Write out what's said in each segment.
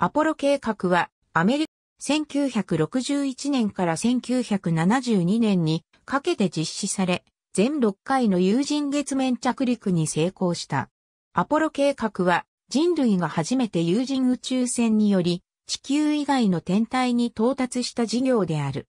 アポロ計画はアメリカ1961年から1972年にかけて実施され、全6回の有人月面着陸に成功した。アポロ計画は人類が初めて有人宇宙船により地球以外の天体に到達した事業である。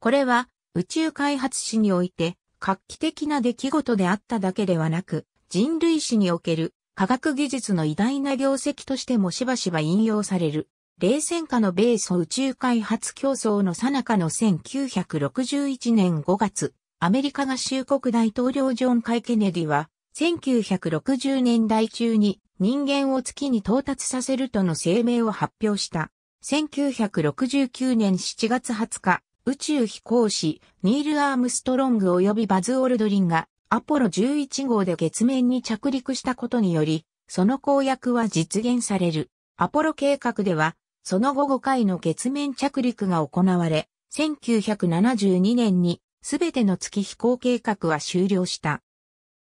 これは宇宙開発史において画期的な出来事であっただけではなく、人類史における科学技術の偉大な業績としてもしばしば引用される。冷戦下の米ソ宇宙開発競争の最中の1961年5月、アメリカ合衆国大統領ジョン・カイ・ケネディは、1960年代中に人間を月に到達させるとの声明を発表した。1969年7月20日、宇宙飛行士、ニール・アームストロング及びバズ・オルドリンがアポロ11号で月面に着陸したことにより、その公約は実現される。アポロ計画では、その後5回の月面着陸が行われ、1972年に全ての月飛行計画は終了した。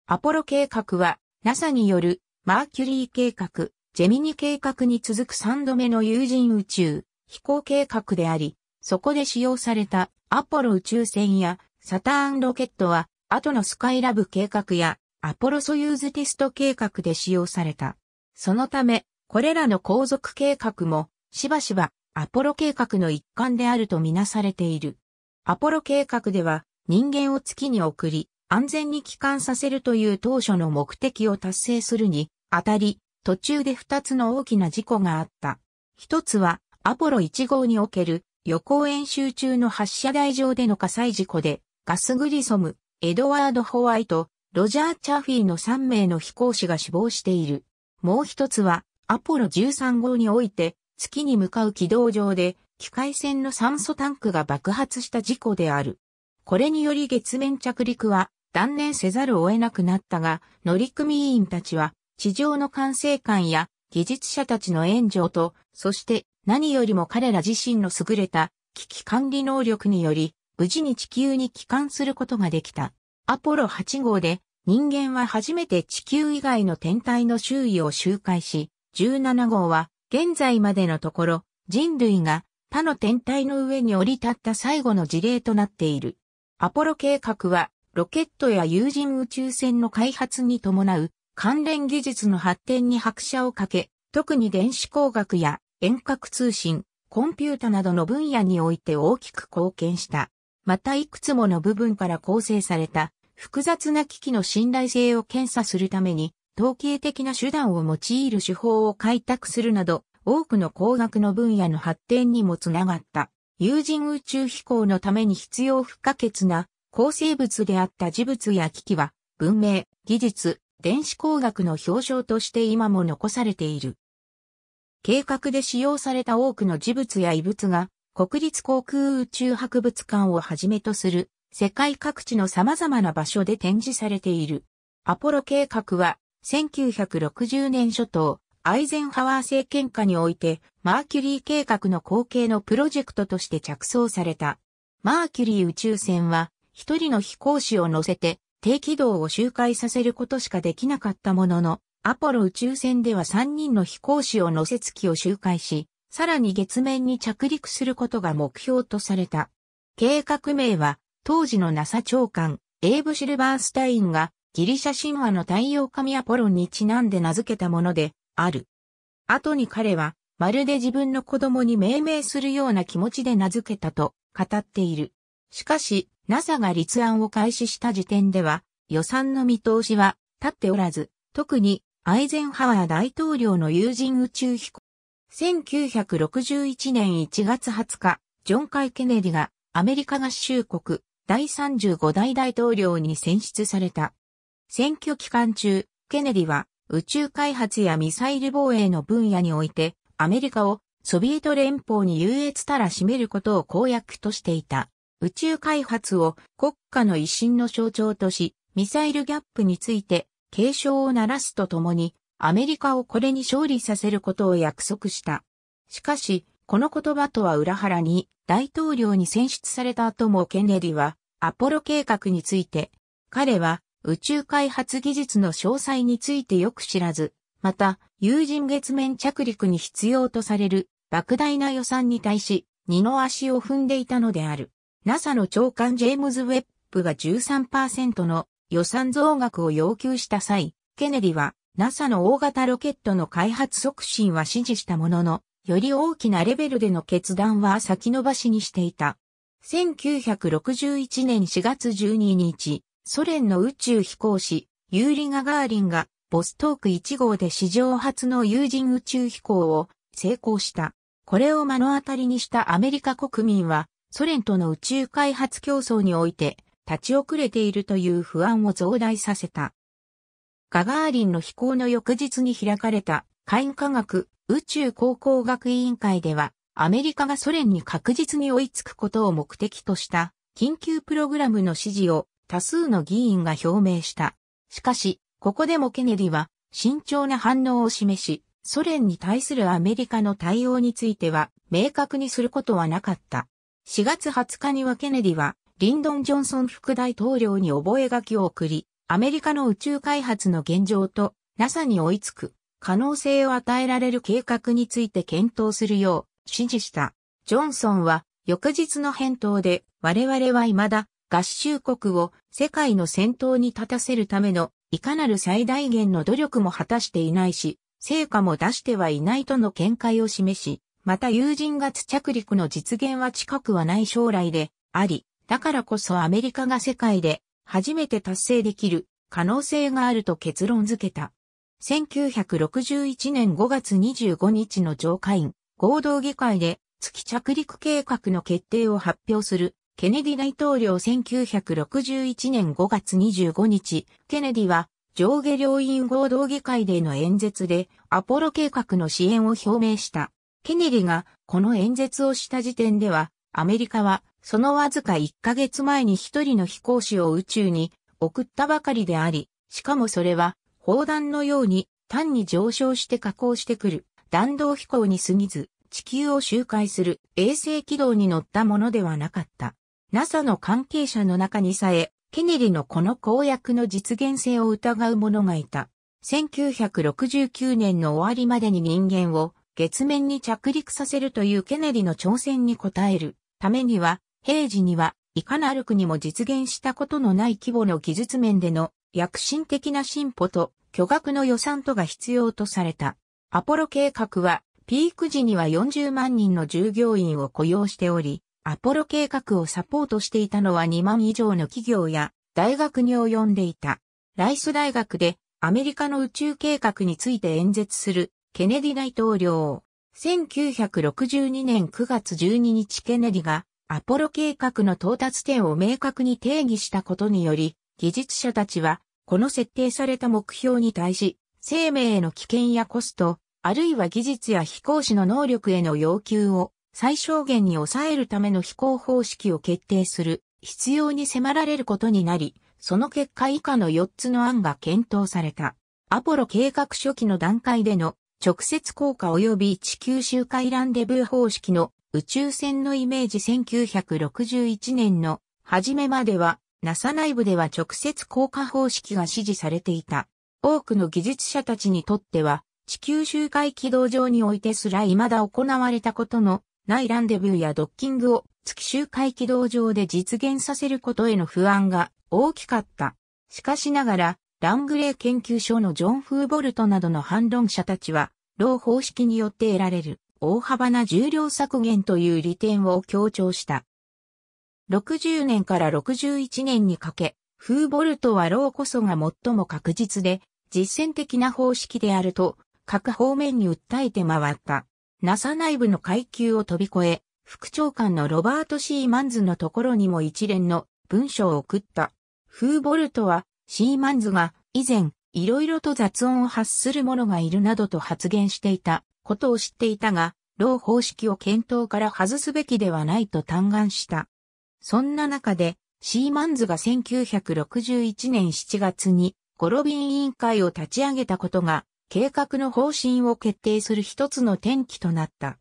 アポロ計画は NASA によるマーキュリー計画、ジェミニ計画に続く3度目の有人宇宙飛行計画であり、そこで使用されたアポロ宇宙船やサターンロケットは後のスカイラブ計画やアポロソユーズテスト計画で使用された。そのため、これらの航続計画も、しばしばアポロ計画の一環であるとみなされている。アポロ計画では、人間を月に送り、安全に帰還させるという当初の目的を達成するに、あたり、途中で二つの大きな事故があった。一つは、アポロ1号における予行演習中の発射台上での火災事故で、ガスグリソム、エドワード・ホワイト、ロジャー・チャフィーの3名の飛行士が死亡している。もう一つは、アポロ13号において、月に向かう軌道上で、機械船の酸素タンクが爆発した事故である。これにより月面着陸は断念せざるを得なくなったが、乗組員たちは地上の管制官や技術者たちの援助と、そして何よりも彼ら自身の優れた危機管理能力により無事に地球に帰還することができた。アポロ8号で人間は初めて地球以外の天体の周囲を周回し、17号は現在までのところ人類が他の天体の上に降り立った最後の事例となっている。アポロ計画はロケットや有人宇宙船の開発に伴う関連技術の発展に拍車をかけ、特に電子工学や遠隔通信、コンピュータなどの分野において大きく貢献した。またいくつもの部分から構成された複雑な機器の信頼性を検査するために、統計的な手段を用いる手法を開拓するなど、多くの工学の分野の発展にもつながった。有人宇宙飛行のために必要不可欠な構成物であった事物や機器は、文明、技術、電子工学の表彰として今も残されている。計画で使用された多くの事物や異物が、国立航空宇宙博物館をはじめとする世界各地の様々な場所で展示されている。アポロ計画は1960年初頭、アイゼンハワー政権下においてマーキュリー計画の後継のプロジェクトとして着想された。マーキュリー宇宙船は一人の飛行士を乗せて低軌道を周回させることしかできなかったものの、アポロ宇宙船では3人の飛行士を乗せ月を周回し、さらに月面に着陸することが目標とされた。計画名は、当時の NASA 長官、エイブ・シルバースタインが、ギリシャ神話の太陽神アポロンにちなんで名付けたもので、ある。後に彼は、まるで自分の子供に命名するような気持ちで名付けたと語っている。しかし、NASA が立案を開始した時点では、予算の見通しは立っておらず、特にアイゼンハワー大統領の友人宇宙飛行1961年1月20日、ジョン・カイ・ケネディがアメリカ合衆国第35代大統領に選出された。選挙期間中、ケネディは宇宙開発やミサイル防衛の分野においてアメリカをソビエト連邦に優越たら占めることを公約としていた。宇宙開発を国家の威信の象徴とし、ミサイルギャップについて警鐘を鳴らすとともに、アメリカをこれに勝利させることを約束した。しかし、この言葉とは裏腹に、大統領に選出された後もケネディは、アポロ計画について、彼は宇宙開発技術の詳細についてよく知らず、また、有人月面着陸に必要とされる莫大な予算に対し、二の足を踏んでいたのである。NASA の長官ジェームズ・ウェップが13%の予算増額を要求した際、ケネディは NASA の大型ロケットの開発促進は支持したものの、より大きなレベルでの決断は先延ばしにしていた。1961年4月12日、ソ連の宇宙飛行士、ユーリ・ガガーリンが、ボストーク1号で史上初の有人宇宙飛行を成功した。これを目の当たりにしたアメリカ国民は、ソ連との宇宙開発競争において、立ち遅れているという不安を増大させた。ガガーリンの飛行の翌日に開かれた、海科学宇宙航行学委員会では、アメリカがソ連に確実に追いつくことを目的とした緊急プログラムの指示を多数の議員が表明した。しかし、ここでもケネディは慎重な反応を示し、ソ連に対するアメリカの対応については明確にすることはなかった。4月20日にはケネディはリンドン・ジョンソン副大統領に覚書を送り、アメリカの宇宙開発の現状と NASA に追いつく可能性を与えられる計画について検討するよう指示した。ジョンソンは翌日の返答で我々は未だ合衆国を世界の先頭に立たせるためのいかなる最大限の努力も果たしていないし、成果も出してはいないとの見解を示し、また友人月着陸の実現は近くはない将来であり、だからこそアメリカが世界で初めて達成できる可能性があると結論付けた。1961年5月25日の上下院合同議会で月着陸計画の決定を発表するケネディ大統領1961年5月25日、ケネディは上下両院合同議会での演説でアポロ計画の支援を表明した。ケネディがこの演説をした時点ではアメリカはそのわずか1ヶ月前に一人の飛行士を宇宙に送ったばかりであり、しかもそれは砲弾のように単に上昇して下降してくる弾道飛行に過ぎず地球を周回する衛星軌道に乗ったものではなかった。NASA の関係者の中にさえ、ケネリのこの公約の実現性を疑う者がいた。1969年の終わりまでに人間を月面に着陸させるというケネリの挑戦に応えるためには平時には、いかなる国も実現したことのない規模の技術面での躍進的な進歩と巨額の予算とが必要とされた。アポロ計画は、ピーク時には40万人の従業員を雇用しており、アポロ計画をサポートしていたのは2万以上の企業や大学に及んでいた。ライス大学でアメリカの宇宙計画について演説するケネディ大統領。1962年9月12日ケネディがアポロ計画の到達点を明確に定義したことにより、技術者たちは、この設定された目標に対し、生命への危険やコスト、あるいは技術や飛行士の能力への要求を最小限に抑えるための飛行方式を決定する必要に迫られることになり、その結果以下の4つの案が検討された。アポロ計画初期の段階での直接効果及び地球周回ランデブー方式の宇宙船のイメージ1961年の初めまでは NASA 内部では直接降下方式が支持されていた。多くの技術者たちにとっては地球周回軌道上においてすら未だ行われたことのないランデューやドッキングを月周回軌道上で実現させることへの不安が大きかった。しかしながら、ラングレー研究所のジョン・フーボルトなどの反論者たちは、老方式によって得られる大幅な重量削減という利点を強調した。60年から61年にかけ、フーボルトはローこそが最も確実で、実践的な方式であると、各方面に訴えて回った。NASA 内部の階級を飛び越え、副長官のロバート・シーマンズのところにも一連の文書を送った。フーボルトは、シーマンズが以前いろいろと雑音を発する者がいるなどと発言していたことを知っていたが、老方式を検討から外すべきではないと嘆願した。そんな中で、シーマンズが1961年7月にゴロビン委員会を立ち上げたことが、計画の方針を決定する一つの転機となった。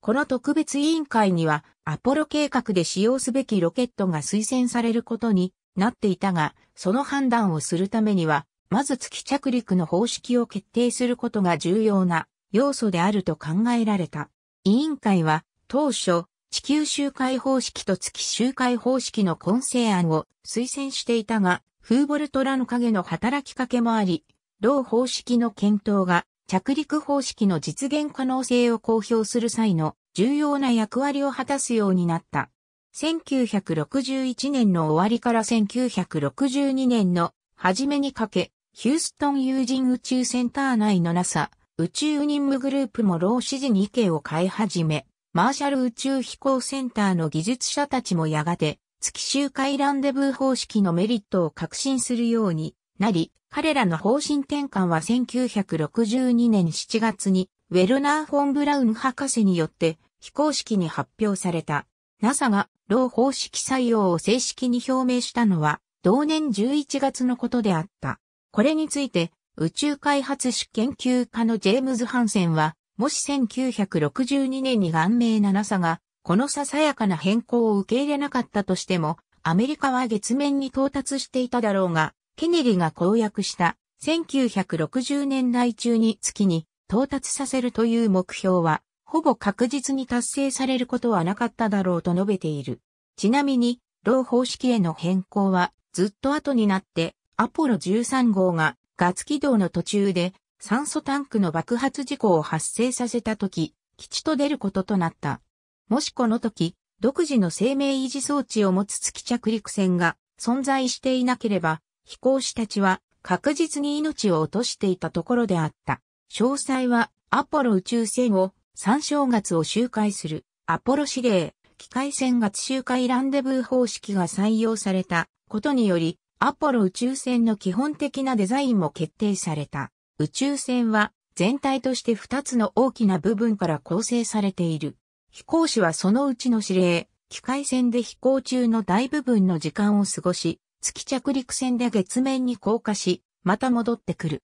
この特別委員会には、アポロ計画で使用すべきロケットが推薦されることになっていたが、その判断をするためには、まず月着陸の方式を決定することが重要な要素であると考えられた。委員会は当初、地球周回方式と月周回方式の混成案を推薦していたが、フーボルトラの影の働きかけもあり、同方式の検討が着陸方式の実現可能性を公表する際の重要な役割を果たすようになった。1961年の終わりから1962年の初めにかけ、ヒューストン有人宇宙センター内の NASA 宇宙任務グループも老指示に意見を変え始め、マーシャル宇宙飛行センターの技術者たちもやがて月周回ランデブー方式のメリットを確信するようになり、彼らの方針転換は1962年7月にウェルナー・フォン・ブラウン博士によって非公式に発表された。NASA が老方式採用を正式に表明したのは同年11月のことであった。これについて、宇宙開発史研究家のジェームズ・ハンセンは、もし1962年に顔名な NASA が、このささやかな変更を受け入れなかったとしても、アメリカは月面に到達していただろうが、ケネディが公約した1960年代中に月に到達させるという目標は、ほぼ確実に達成されることはなかっただろうと述べている。ちなみに、老方式への変更はずっと後になってアポロ13号が月軌道の途中で酸素タンクの爆発事故を発生させた時、基地と出ることとなった。もしこの時、独自の生命維持装置を持つ月着陸船が存在していなければ、飛行士たちは確実に命を落としていたところであった。詳細はアポロ宇宙船を三正月を周回するアポロ指令、機械船月周回ランデブー方式が採用されたことによりアポロ宇宙船の基本的なデザインも決定された。宇宙船は全体として2つの大きな部分から構成されている。飛行士はそのうちの指令、機械船で飛行中の大部分の時間を過ごし、月着陸船で月面に降下し、また戻ってくる。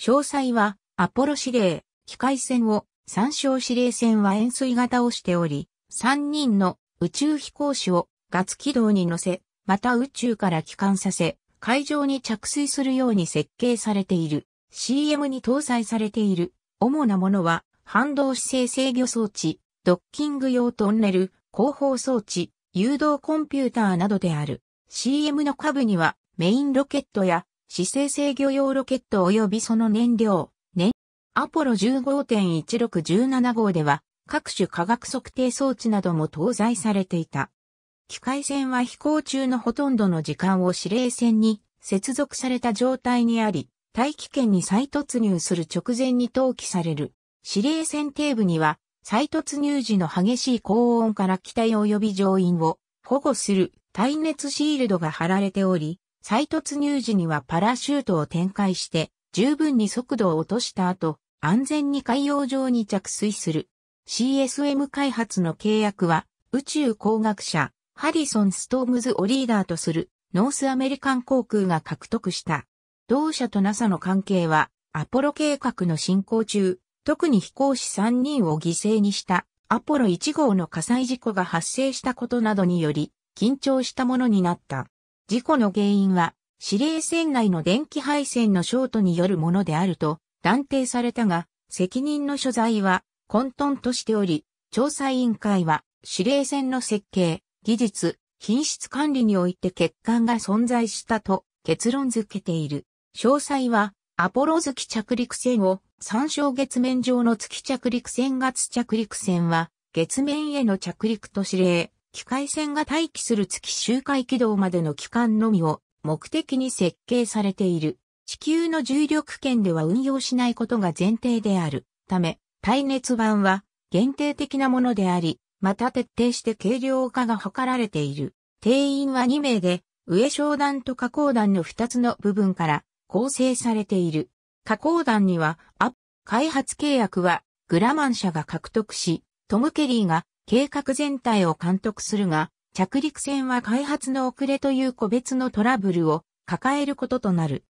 詳細は、アポロ指令、機械船を、参照指令船は円錐型をしており、3人の宇宙飛行士をガツ軌道に乗せ、また宇宙から帰還させ、海上に着水するように設計されている。CM に搭載されている主なものは、反動姿勢制御装置、ドッキング用トンネル、後方装置、誘導コンピューターなどである。CM の下部には、メインロケットや、姿勢制御用ロケット及びその燃料、ね、アポロ15.1617号では、各種化学測定装置なども搭載されていた。機械船は飛行中のほとんどの時間を指令船に接続された状態にあり、大気圏に再突入する直前に投棄される。指令船底部には、再突入時の激しい高温から機体及び乗員を保護する耐熱シールドが貼られており、再突入時にはパラシュートを展開して十分に速度を落とした後、安全に海洋上に着水する。CSM 開発の契約は宇宙工学者ハリソン・ストームズをリーダーとするノースアメリカン航空が獲得した。同社と NASA の関係は、アポロ計画の進行中、特に飛行士3人を犠牲にしたアポロ1号の火災事故が発生したことなどにより、緊張したものになった。事故の原因は、指令船内の電気配線のショートによるものであると断定されたが、責任の所在は混沌としており、調査委員会は指令船の設計、技術、品質管理において欠陥が存在したと結論付けている。詳細は、アポロ月着陸船を参照月面上の月着陸船月着陸船は、月面への着陸と指令、機械船が待機する月周回軌道までの期間のみを目的に設計されている。地球の重力圏では運用しないことが前提であるため、耐熱板は限定的なものであり、また徹底して軽量化が図られている。定員は2名で、上昇団と加工団の2つの部分から構成されている。加工団には、アップ、開発契約は、グラマン社が獲得し、トム・ケリーが計画全体を監督するが、着陸船は開発の遅れという個別のトラブルを抱えることとなる。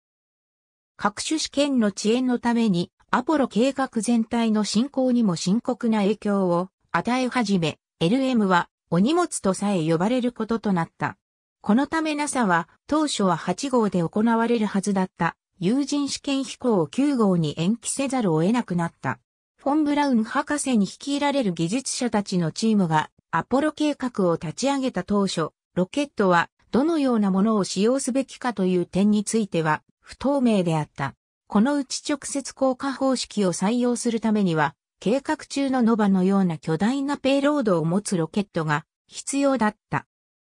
各種試験の遅延のために、アポロ計画全体の進行にも深刻な影響を与え始め、LM はお荷物とさえ呼ばれることとなった。このため NASA は当初は8号で行われるはずだった有人試験飛行を9号に延期せざるを得なくなった。フォン・ブラウン博士に率いられる技術者たちのチームがアポロ計画を立ち上げた当初、ロケットはどのようなものを使用すべきかという点については不透明であった。このうち直接効果方式を採用するためには計画中のノバのような巨大なペイロードを持つロケットが必要だった。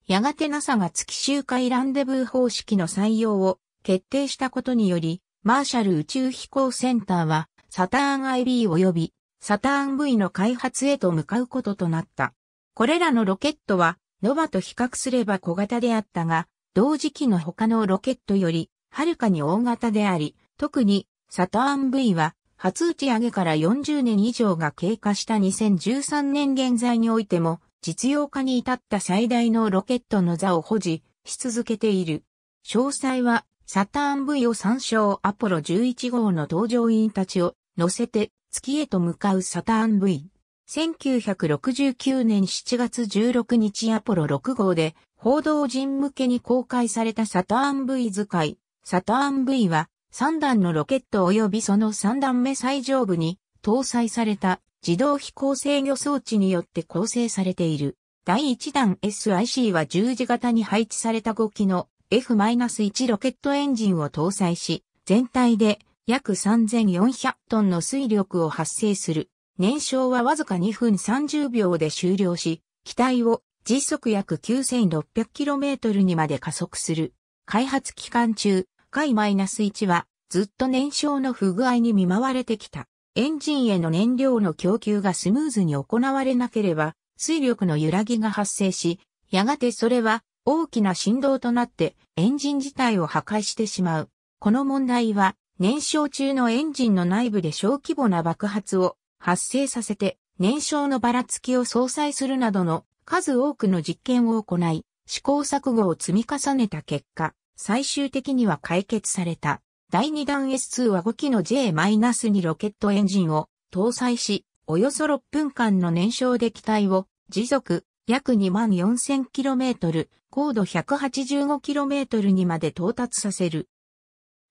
やがて NASA が月周回ランデブー方式の採用を決定したことにより、マーシャル宇宙飛行センターはサターン IB 及びサターン V の開発へと向かうこととなった。これらのロケットはノバと比較すれば小型であったが、同時期の他のロケットよりはるかに大型であり、特にサターン V は初打ち上げから40年以上が経過した2013年現在においても、実用化に至った最大のロケットの座を保持し続けている。詳細は、サターン V を参照アポロ11号の搭乗員たちを乗せて月へと向かうサターン V。1969年7月16日アポロ6号で報道陣向けに公開されたサターン V 図解。サターン V は3段のロケット及びその3段目最上部に搭載された自動飛行制御装置によって構成されている。第1弾 SIC は十字型に配置された5機の F-1 ロケットエンジンを搭載し、全体で約3400トンの水力を発生する。燃焼はわずか2分30秒で終了し、機体を時速約 9600km にまで加速する。開発期間中、回 -1 は、ずっと燃焼の不具合に見舞われてきた。エンジンへの燃料の供給がスムーズに行われなければ、水力の揺らぎが発生し、やがてそれは大きな振動となってエンジン自体を破壊してしまう。この問題は、燃焼中のエンジンの内部で小規模な爆発を発生させて、燃焼のばらつきを相殺するなどの数多くの実験を行い、試行錯誤を積み重ねた結果、最終的には解決された。第2弾 S2 は5機の J-2 ロケットエンジンを搭載し、およそ6分間の燃焼で機体を時速約 24,000km、高度 185km にまで到達させる。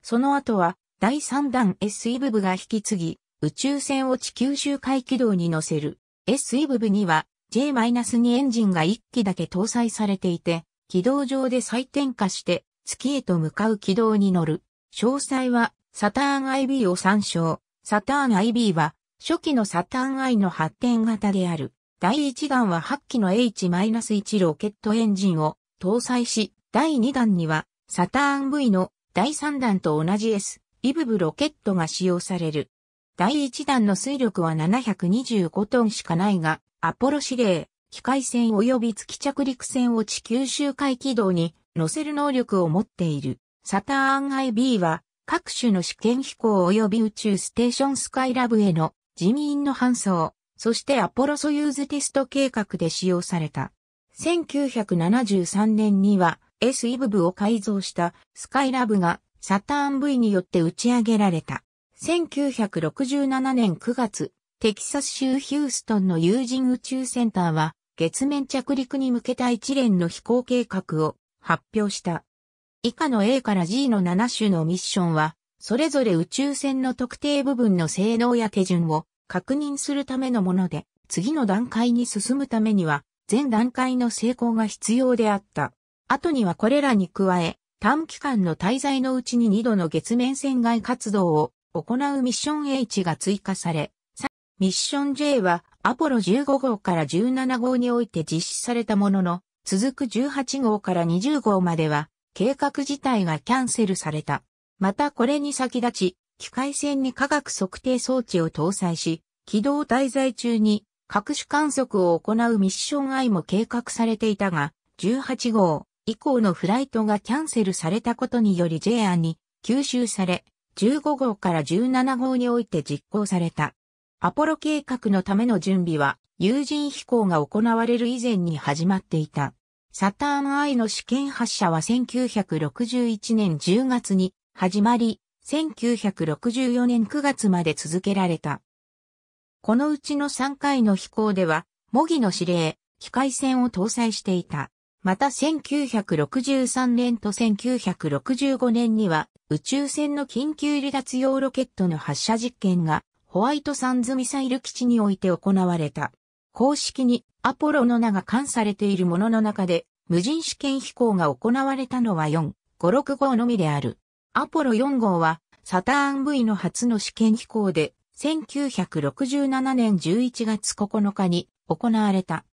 その後は第3弾 S イブブが引き継ぎ、宇宙船を地球周回軌道に乗せる。S イブブには J-2 エンジンが1機だけ搭載されていて、軌道上で再転化して月へと向かう軌道に乗る。詳細は、サターン IB を参照。サターン IB は、初期のサターン I の発展型である。第1弾は8機の H-1 ロケットエンジンを搭載し、第2弾には、サターン V の第3弾と同じ S、イブブロケットが使用される。第1弾の水力は725トンしかないが、アポロ指令、機械船及び月着陸船を地球周回軌道に乗せる能力を持っている。サターン IB は各種の試験飛行及び宇宙ステーションスカイラブへの人員の搬送、そしてアポロソユーズテスト計画で使用された。1973年には S イブ部を改造したスカイラブがサターン V によって打ち上げられた。1967年9月、テキサス州ヒューストンの有人宇宙センターは月面着陸に向けた一連の飛行計画を発表した。以下の A から G の7種のミッションは、それぞれ宇宙船の特定部分の性能や手順を確認するためのもので、次の段階に進むためには、全段階の成功が必要であった。後にはこれらに加え、短期間の滞在のうちに2度の月面船外活動を行うミッション H が追加され、ミッション J はアポロ15号から17号において実施されたものの、続く18号から20号までは、計画自体がキャンセルされた。またこれに先立ち、機械船に科学測定装置を搭載し、軌道滞在中に各種観測を行うミッション I も計画されていたが、18号以降のフライトがキャンセルされたことにより J 案に吸収され、15号から17号において実行された。アポロ計画のための準備は有人飛行が行われる以前に始まっていた。サターン I の試験発射は1961年10月に始まり、1964年9月まで続けられた。このうちの3回の飛行では、模擬の指令、機械戦を搭載していた。また1963年と1965年には宇宙船の緊急離脱用ロケットの発射実験がホワイトサンズミサイル基地において行われた。公式にアポロの名が冠されているものの中で、無人試験飛行が行われたのは4、5、6号のみである。アポロ4号は、サターン V の初の試験飛行で、1967年11月9日に行われた。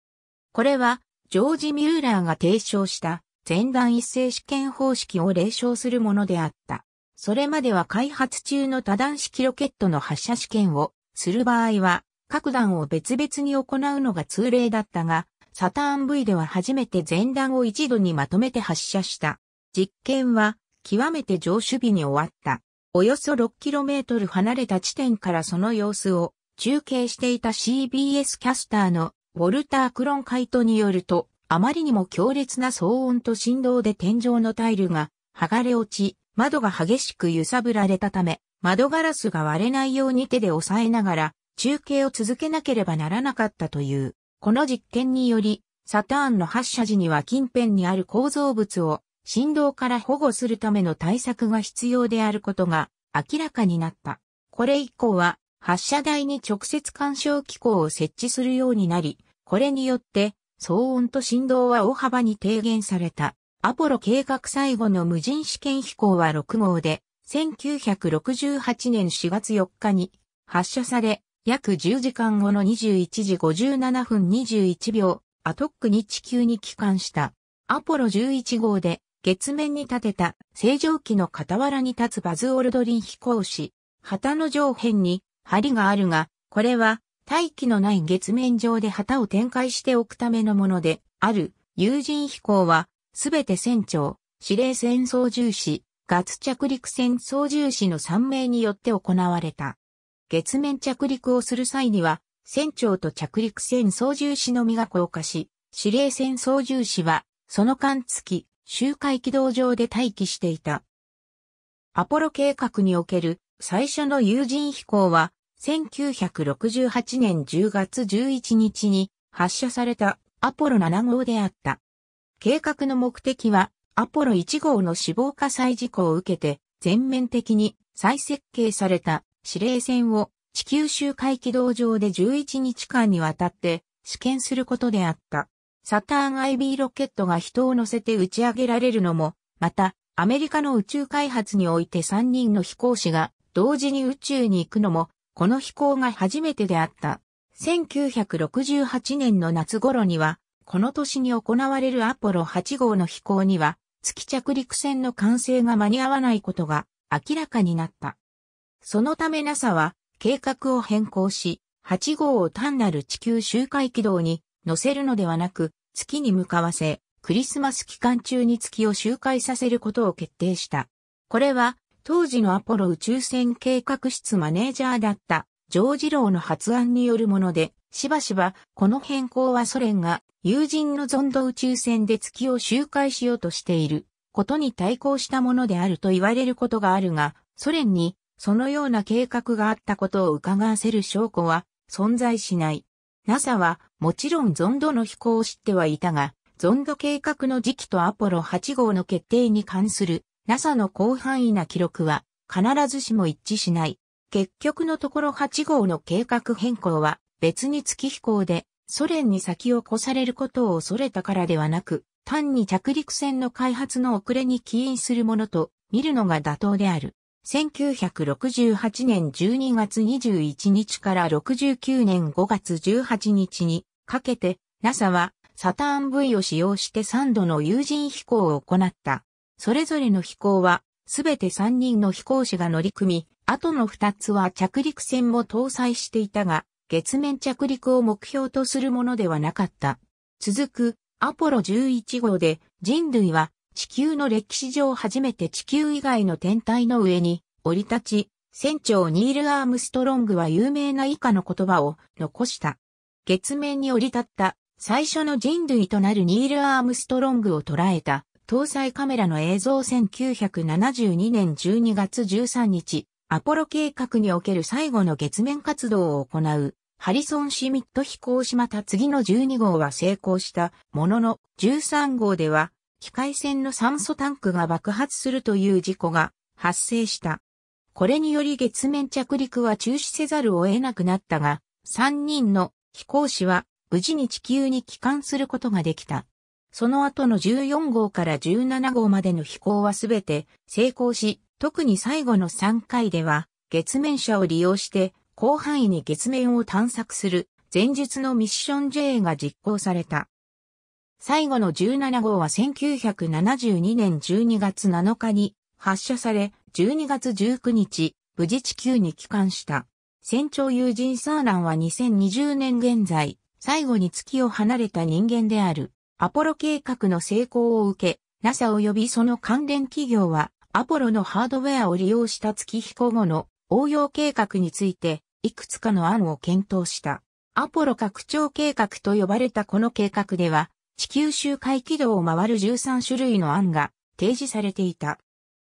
これは、ジョージ・ミューラーが提唱した前段一斉試験方式を例承するものであった。それまでは開発中の多段式ロケットの発射試験をする場合は各段を別々に行うのが通例だったが、サターン V では初めて前段を一度にまとめて発射した。実験は極めて上手日に終わった。およそ 6km 離れた地点からその様子を中継していた CBS キャスターのウォルター・クロンカイトによると、あまりにも強烈な騒音と振動で天井のタイルが剥がれ落ち、窓が激しく揺さぶられたため、窓ガラスが割れないように手で押さえながら中継を続けなければならなかったという。この実験により、サターンの発射時には近辺にある構造物を振動から保護するための対策が必要であることが明らかになった。これ以降は発射台に直接干渉機構を設置するようになり、これによって騒音と振動は大幅に低減された。アポロ計画最後の無人試験飛行は6号で、1968年4月4日に発射され、約10時間後の21時57分21秒、アトックに地球に帰還した。アポロ11号で月面に立てた正常機の傍らに立つバズ・オルドリン飛行士。旗の上辺に針があるが、これは大気のない月面上で旗を展開しておくためのもので、ある有人飛行は、すべて船長、指令船操縦士、ガツ着陸船操縦士の3名によって行われた。月面着陸をする際には、船長と着陸船操縦士のみが降下し、司令船操縦士は、その間付き、周回軌道上で待機していた。アポロ計画における最初の有人飛行は、1968年10月11日に発射されたアポロ7号であった。計画の目的は、アポロ1号の死亡火災事故を受けて、全面的に再設計された司令船を地球周回軌道上で11日間にわたって試験することであった。サターン IB ロケットが人を乗せて打ち上げられるのも、また、アメリカの宇宙開発において3人の飛行士が同時に宇宙に行くのも、この飛行が初めてであった。1968年の夏頃には、この年に行われるアポロ8号の飛行には、月着陸船の完成が間に合わないことが明らかになった。そのため NASA は計画を変更し、8号を単なる地球周回軌道に乗せるのではなく、月に向かわせ、クリスマス期間中に月を周回させることを決定した。これは、当時のアポロ宇宙船計画室マネージャーだったジョージローの発案によるもので、しばしばこの変更はソ連が友人のゾンド宇宙船で月を周回しようとしていることに対抗したものであると言われることがあるが、ソ連にそのような計画があったことを伺わせる証拠は存在しない。NASA はもちろんゾンドの飛行を知ってはいたが、ゾンド計画の時期とアポロ8号の決定に関する NASA の広範囲な記録は必ずしも一致しない。結局のところ8号の計画変更は別に月飛行でソ連に先を越されることを恐れたからではなく、単に着陸船の開発の遅れに起因するものと見るのが妥当である。1968年12月21日から69年5月18日にかけて NASA はサターン V を使用して3度の有人飛行を行った。それぞれの飛行はすべて3人の飛行士が乗り組み、あとの2つは着陸船も搭載していたが、月面着陸を目標とするものではなかった。続くアポロ11号で人類は地球の歴史上初めて地球以外の天体の上に降り立ち、船長ニール・アームストロングは有名な以下の言葉を残した。月面に降り立った最初の人類となるニール・アームストロングを捉えた搭載カメラの映像1972年12月13日、アポロ計画における最後の月面活動を行うハリソン・シミット飛行しまた次の12号は成功したものの13号では機械船の酸素タンクが爆発するという事故が発生した。これにより月面着陸は中止せざるを得なくなったが、3人の飛行士は無事に地球に帰還することができた。その後の14号から17号までの飛行はすべて成功し、特に最後の3回では月面車を利用して広範囲に月面を探索する前述のミッション J が実行された。最後の17号は1972年12月7日に発射され、12月19日、無事地球に帰還した。船長友人サーランは2020年現在、最後に月を離れた人間である。アポロ計画の成功を受け、NASA 及びその関連企業は、アポロのハードウェアを利用した月飛行後の応用計画について、いくつかの案を検討した。アポロ拡張計画と呼ばれたこの計画では、地球周回軌道を回る13種類の案が提示されていた。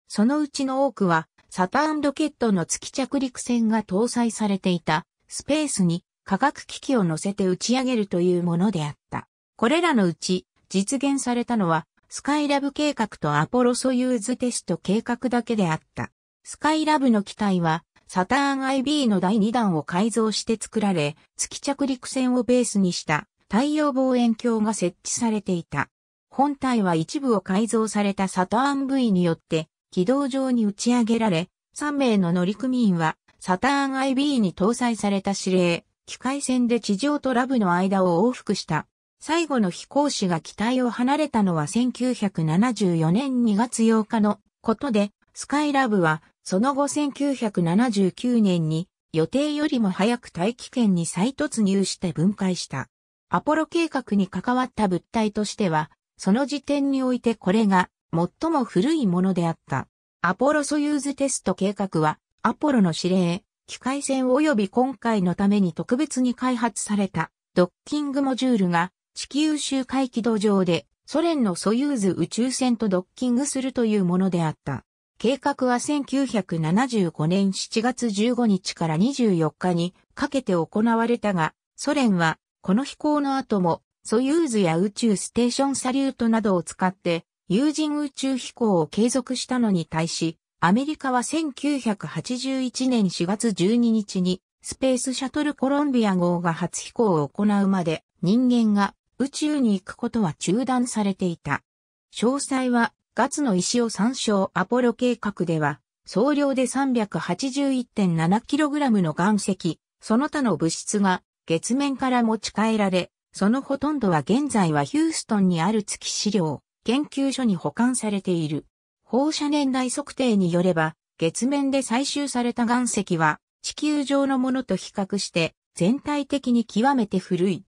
そのうちの多くは、サターンロケットの月着陸船が搭載されていたスペースに科学機器を乗せて打ち上げるというものであった。これらのうち実現されたのはスカイラブ計画とアポロソユーズテスト計画だけであった。スカイラブの機体はサターン IB の第2弾を改造して作られ、月着陸船をベースにした太陽望遠鏡が設置されていた。本体は一部を改造されたサターン V によって軌道上に打ち上げられ、3名の乗組員はサターン IB に搭載された指令、機械船で地上とラブの間を往復した。最後の飛行士が機体を離れたのは1974年2月8日のことで、スカイラブはその後1979年に予定よりも早く大気圏に再突入して分解した。アポロ計画に関わった物体としては、その時点においてこれが最も古いものであった。アポロソユーズテスト計画は、アポロの指令、機械船及び今回のために特別に開発されたドッキングモジュールが地球周回軌道上でソ連のソユーズ宇宙船とドッキングするというものであった。計画は1975年7月15日から24日にかけて行われたが、ソ連はこの飛行の後も、ソユーズや宇宙ステーションサリュートなどを使って、有人宇宙飛行を継続したのに対し、アメリカは1981年4月12日に、スペースシャトルコロンビア号が初飛行を行うまで、人間が宇宙に行くことは中断されていた。詳細は、ガツの石を参照アポロ計画では、総量で 381.7kg の岩石、その他の物質が月面から持ち帰られ、そのほとんどは現在はヒューストンにある月資料、研究所に保管されている。放射年代測定によれば、月面で採集された岩石は、地球上のものと比較して、全体的に極めて古い。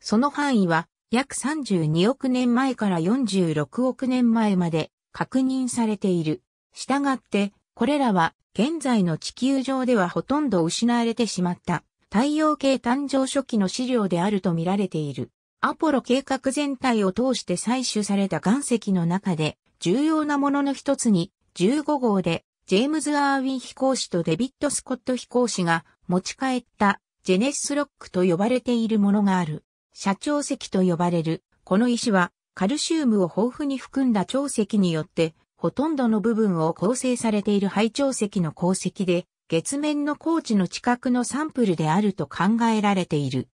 その範囲は、約32億年前から46億年前まで確認されている。したがって、これらは現在の地球上ではほとんど失われてしまった。太陽系誕生初期の資料であると見られている。アポロ計画全体を通して採取された岩石の中で、重要なものの一つに、15号で、ジェームズ・アーウィン飛行士とデビッド・スコット飛行士が持ち帰ったジェネスロックと呼ばれているものがある。社長石と呼ばれる。この石はカルシウムを豊富に含んだ長石によってほとんどの部分を構成されている肺長石の鉱石で月面の高地の近くのサンプルであると考えられている。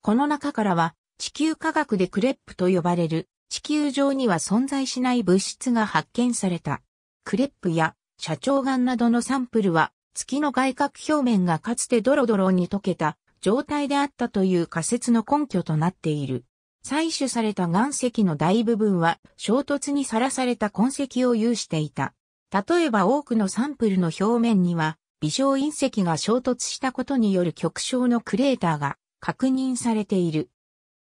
この中からは地球科学でクレップと呼ばれる地球上には存在しない物質が発見された。クレップや社長岩などのサンプルは月の外角表面がかつてドロドロに溶けた状態であったという仮説の根拠となっている。採取された岩石の大部分は衝突にさらされた痕跡を有していた。例えば多くのサンプルの表面には微小隕石が衝突したことによる極小のクレーターが確認されている。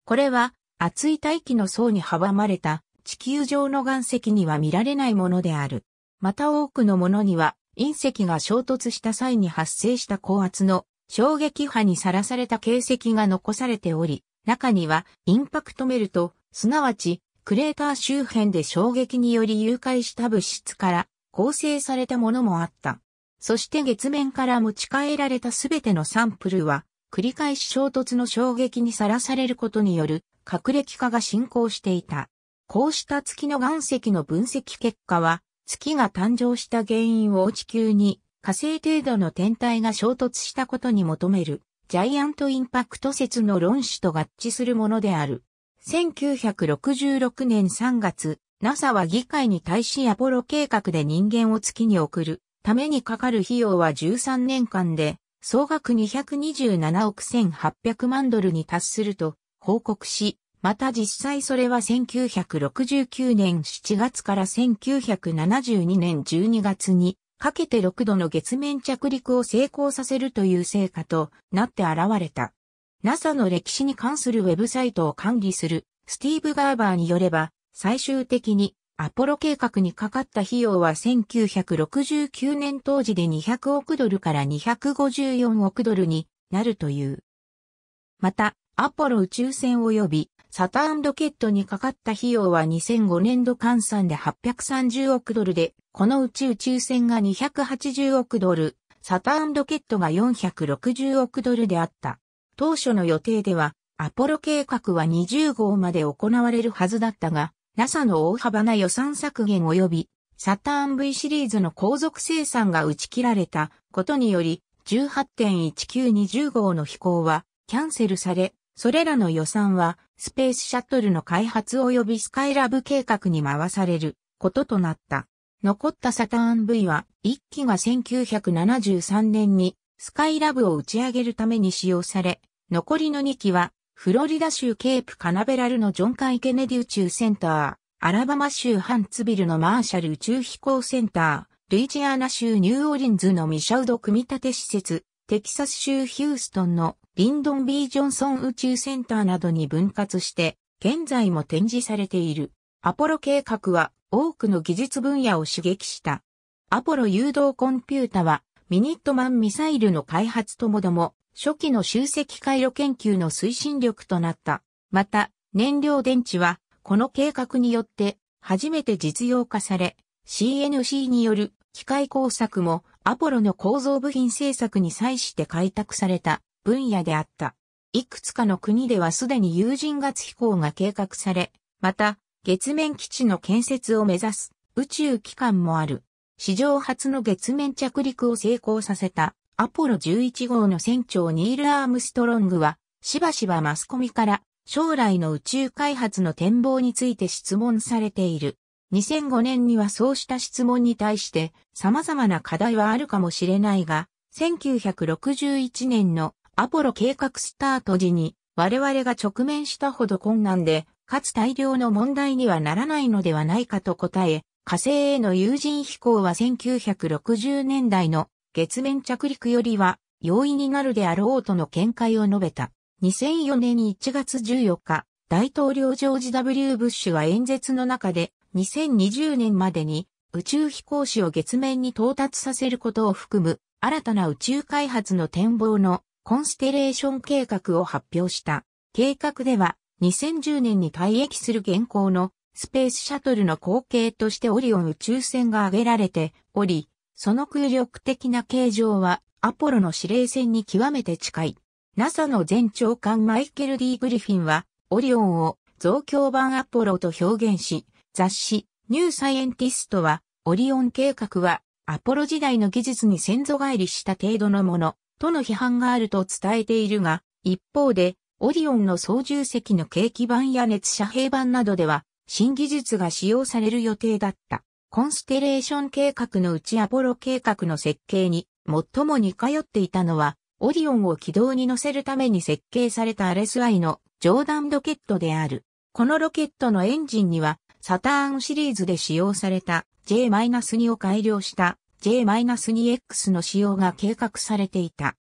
これは厚い大気の層に阻まれた地球上の岩石には見られないものである。また多くのものには隕石が衝突した際に発生した高圧の衝撃波にさらされた形跡が残されており、中にはインパクトメルト、すなわちクレーター周辺で衝撃により融解した物質から構成されたものもあった。そして月面から持ち帰られたすべてのサンプルは、繰り返し衝突の衝撃にさらされることによる核歴化が進行していた。こうした月の岩石の分析結果は、月が誕生した原因を地球に火星程度の天体が衝突したことに求めるジャイアントインパクト説の論旨と合致するものである。1966年3月、NASA は議会に対しアポロ計画で人間を月に送るためにかかる費用は13年間で総額227億1800万ドルに達すると報告し、また実際それは1969年7月から1972年12月にかけて6度の月面着陸を成功させるという成果となって現れた。NASA の歴史に関するウェブサイトを管理するスティーブ・ガーバーによれば、最終的にアポロ計画にかかった費用は1969年当時で200億ドルから254億ドルになるという。また、アポロ宇宙船及びサターンロケットにかかった費用は2005年度換算で830億ドルで、このうち宇宙船が280億ドル、サターンロケットが460億ドルであった。当初の予定では、アポロ計画は20号まで行われるはずだったが、NASA の大幅な予算削減及び、サターン V シリーズの後続生産が打ち切られたことにより、18.1920号の飛行はキャンセルされ、それらの予算はスペースシャトルの開発及びスカイラブ計画に回されることとなった。残ったサターン V は1機が1973年にスカイラブを打ち上げるために使用され、残りの2機はフロリダ州ケープカナベラルのジョン・カイ・ケネディ宇宙センター、アラバマ州ハンツビルのマーシャル宇宙飛行センター、ルイジアナ州ニューオリンズのミシャウド組み立て施設、テキサス州ヒューストンのリンドン・ビー・ジョンソン宇宙センターなどに分割して、現在も展示されている。アポロ計画は多くの技術分野を刺激した。アポロ誘導コンピュータはミニットマンミサイルの開発ともども初期の集積回路研究の推進力となった。また、燃料電池は、この計画によって、初めて実用化され、CNC による機械工作も、アポロの構造部品製作に際して開拓された分野であった。いくつかの国ではすでに有人月飛行が計画され、また、月面基地の建設を目指す宇宙機関もある。史上初の月面着陸を成功させたアポロ11号の船長ニール・アームストロングは、しばしばマスコミから将来の宇宙開発の展望について質問されている。2005年にはそうした質問に対して様々な課題はあるかもしれないが、1961年のアポロ計画スタート時に我々が直面したほど困難で、かつ大量の問題にはならないのではないかと答え、火星への有人飛行は1960年代の月面着陸よりは容易になるであろうとの見解を述べた。2004年1月14日、大統領ジョージ W. ブッシュは演説の中で2020年までに宇宙飛行士を月面に到達させることを含む新たな宇宙開発の展望のコンステレーション計画を発表した。計画では2010年に退役する現行のスペースシャトルの後継としてオリオン宇宙船が挙げられており、その空力的な形状はアポロの指令船に極めて近い。NASA の前長官マイケル D. グリフィンは、オリオンを増強版アポロと表現し、雑誌、ニューサイエンティストは、オリオン計画は、アポロ時代の技術に先祖返りした程度のもの、との批判があると伝えているが、一方で、オリオンの操縦席の景気板や熱遮蔽板などでは、新技術が使用される予定だった。コンステレーション計画のうちアポロ計画の設計に最も似通っていたのは、オリオンを軌道に乗せるために設計されたアレスのジョーダンロケットである。このロケットのエンジンには、サターンシリーズで使用された J-2 を改良した J-2X の使用が計画されていた。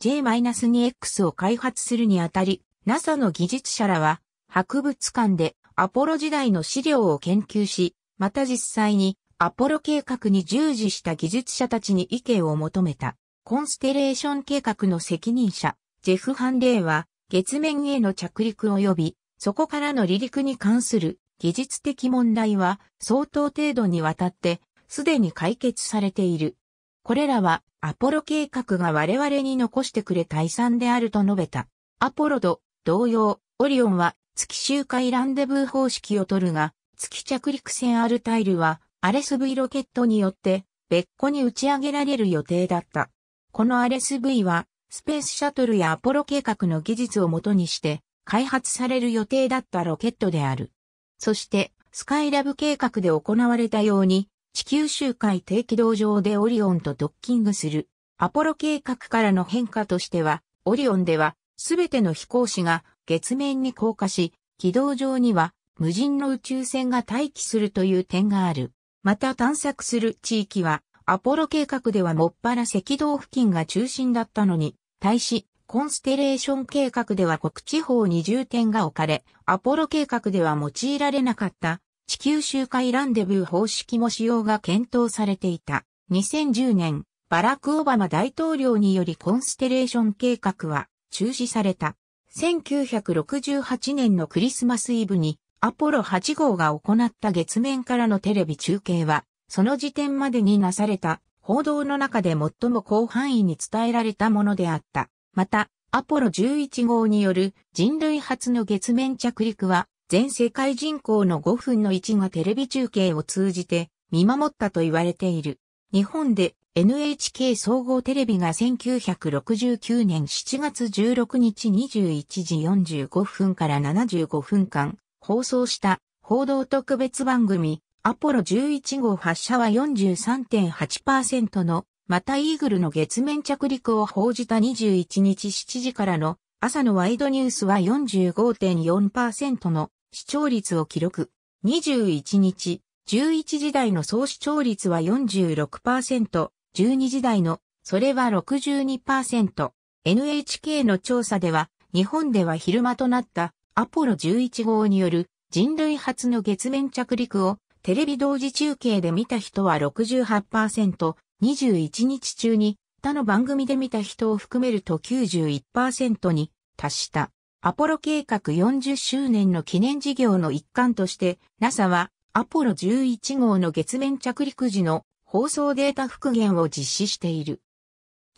J-2X を開発するにあたり、NASA の技術者らは、博物館でアポロ時代の資料を研究し、また実際にアポロ計画に従事した技術者たちに意見を求めた。コンステレーション計画の責任者、ジェフ・ハンレーは月面への着陸及びそこからの離陸に関する技術的問題は相当程度にわたってすでに解決されている。これらはアポロ計画が我々に残してくれた遺産であると述べた。アポロと同様、オリオンは月周回ランデブー方式を取るが、月着陸船アルタイルは、アレス V ロケットによって、別個に打ち上げられる予定だった。このアレス V は、スペースシャトルやアポロ計画の技術をもとにして、開発される予定だったロケットである。そして、スカイラブ計画で行われたように、地球周回低軌道上でオリオンとドッキングする。アポロ計画からの変化としては、オリオンでは、すべての飛行士が月面に降下し、軌道上には無人の宇宙船が待機するという点がある。また探索する地域は、アポロ計画ではもっぱら赤道付近が中心だったのに、対し、コンステレーション計画では国地方に重点が置かれ、アポロ計画では用いられなかった地球周回ランデブー方式も使用が検討されていた。2010年、バラク・オバマ大統領によりコンステレーション計画は中止された。1968年のクリスマスイブにアポロ8号が行った月面からのテレビ中継は、その時点までになされた報道の中で最も広範囲に伝えられたものであった。また、アポロ11号による人類初の月面着陸は、全世界人口の5分の1がテレビ中継を通じて見守ったと言われている。日本で NHK 総合テレビが1969年7月16日21時45分から75分間、放送した報道特別番組アポロ11号発射は43.8%のまたイーグルの月面着陸を報じた21日7時からの朝のワイドニュースは45.4%の視聴率を記録。21日、11時台の総視聴率は46%、12時台のそれは62%。NHK の調査では日本では昼間となったアポロ11号による人類初の月面着陸をテレビ同時中継で見た人は68%、21日中に他の番組で見た人を含めると91%に達した。アポロ計画40周年の記念事業の一環として NASA はアポロ11号の月面着陸時の放送データ復元を実施している。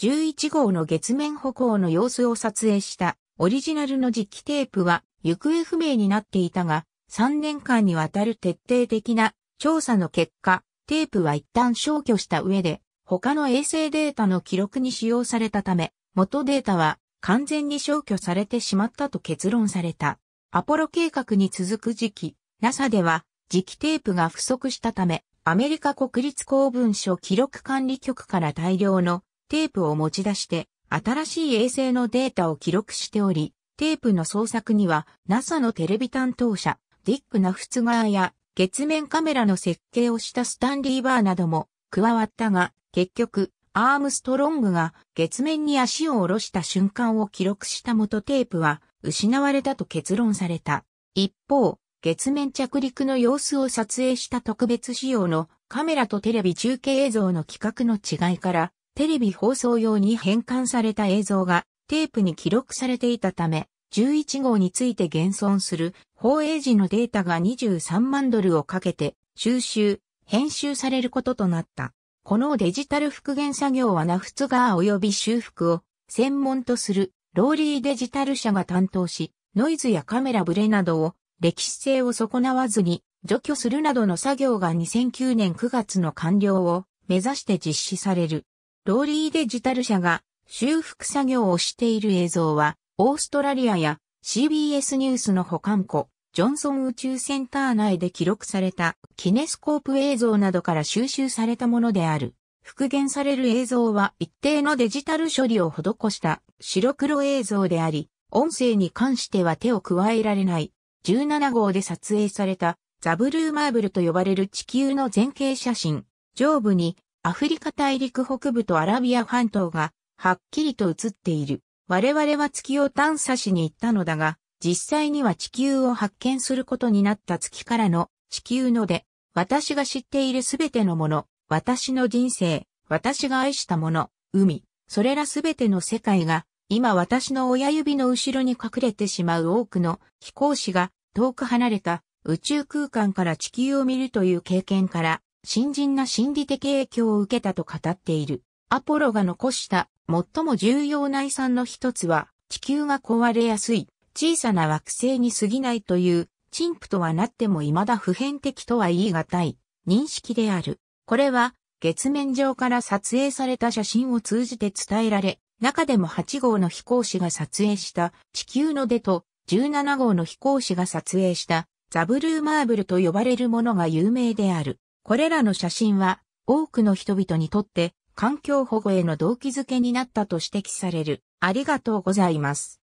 11号の月面歩行の様子を撮影したオリジナルの実機テープは行方不明になっていたが、3年間にわたる徹底的な調査の結果、テープは一旦消去した上で、他の衛星データの記録に使用されたため、元データは完全に消去されてしまったと結論された。アポロ計画に続く時期、NASA では磁気テープが不足したため、アメリカ国立公文書記録管理局から大量のテープを持ち出して、新しい衛星のデータを記録しており、テープの創作には NASA のテレビ担当者、ディック・ナフツガーや月面カメラの設計をしたスタンリー・バーなども加わったが、結局、アームストロングが月面に足を下ろした瞬間を記録した元テープは失われたと結論された。一方、月面着陸の様子を撮影した特別仕様のカメラとテレビ中継映像の規格の違いから、テレビ放送用に変換された映像がテープに記録されていたため、11号について現存する放映時のデータが23万ドルをかけて収集、編集されることとなった。このデジタル復元作業はナフツガー及び修復を専門とするローリーデジタル社が担当し、ノイズやカメラブレなどを歴史性を損なわずに除去するなどの作業が2009年9月の完了を目指して実施される。ローリーデジタル社が修復作業をしている映像は、オーストラリアや CBS ニュースの保管庫、ジョンソン宇宙センター内で記録されたキネスコープ映像などから収集されたものである。復元される映像は一定のデジタル処理を施した白黒映像であり、音声に関しては手を加えられない。17号で撮影されたザブルーマーブルと呼ばれる地球の前景写真。上部にアフリカ大陸北部とアラビア半島がはっきりと映っている。我々は月を探査しに行ったのだが、実際には地球を発見することになった月からの地球ので、私が知っているすべてのもの、私の人生、私が愛したもの、海、それらすべての世界が、今私の親指の後ろに隠れてしまう多くの飛行士が遠く離れた宇宙空間から地球を見るという経験から、新人な心理的影響を受けたと語っている。アポロが残した最も重要な遺産の一つは、地球が壊れやすい、小さな惑星に過ぎないという、陳腐とはなっても未だ普遍的とは言い難い、認識である。これは、月面上から撮影された写真を通じて伝えられ、中でも8号の飛行士が撮影した地球の出と17号の飛行士が撮影したザブルーマーブルと呼ばれるものが有名である。これらの写真は多くの人々にとって環境保護への動機づけになったと指摘される。ありがとうございます。